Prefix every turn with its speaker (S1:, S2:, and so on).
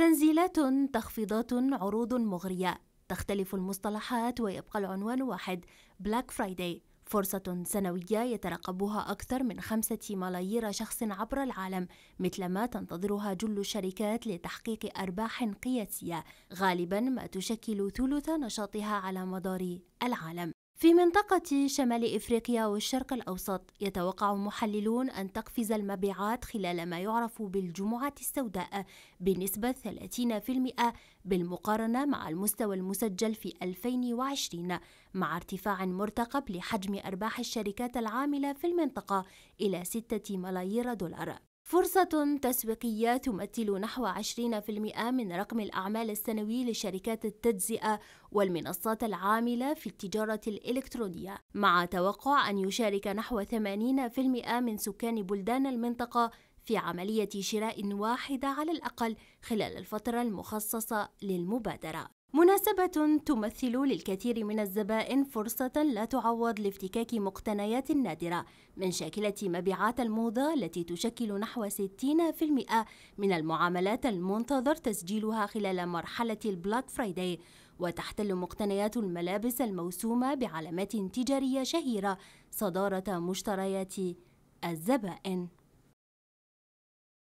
S1: تنزيلات تخفيضات عروض مغرية تختلف المصطلحات ويبقى العنوان واحد بلاك فرايداي فرصة سنوية يترقبها أكثر من خمسة ملايير شخص عبر العالم مثل ما تنتظرها جل الشركات لتحقيق أرباح قياسية غالبا ما تشكل ثلث نشاطها على مدار العالم في منطقة شمال إفريقيا والشرق الأوسط يتوقع محللون أن تقفز المبيعات خلال ما يعرف بالجمعة السوداء بنسبة 30% بالمقارنة مع المستوى المسجل في 2020 مع ارتفاع مرتقب لحجم أرباح الشركات العاملة في المنطقة إلى 6 ملايير دولار فرصة تسويقية تمثل نحو 20% من رقم الأعمال السنوي لشركات التجزئة والمنصات العاملة في التجارة الإلكترونية، مع توقع أن يشارك نحو 80% من سكان بلدان المنطقة في عملية شراء واحدة على الأقل خلال الفترة المخصصة للمبادرة. مناسبة تمثل للكثير من الزبائن فرصة لا تعوض لافتكاك مقتنيات نادرة من شاكلة مبيعات الموضة التي تشكل نحو 60% من المعاملات المنتظر تسجيلها خلال مرحلة البلاك فرايداي وتحتل مقتنيات الملابس الموسومة بعلامات تجارية شهيرة صدارة مشتريات الزبائن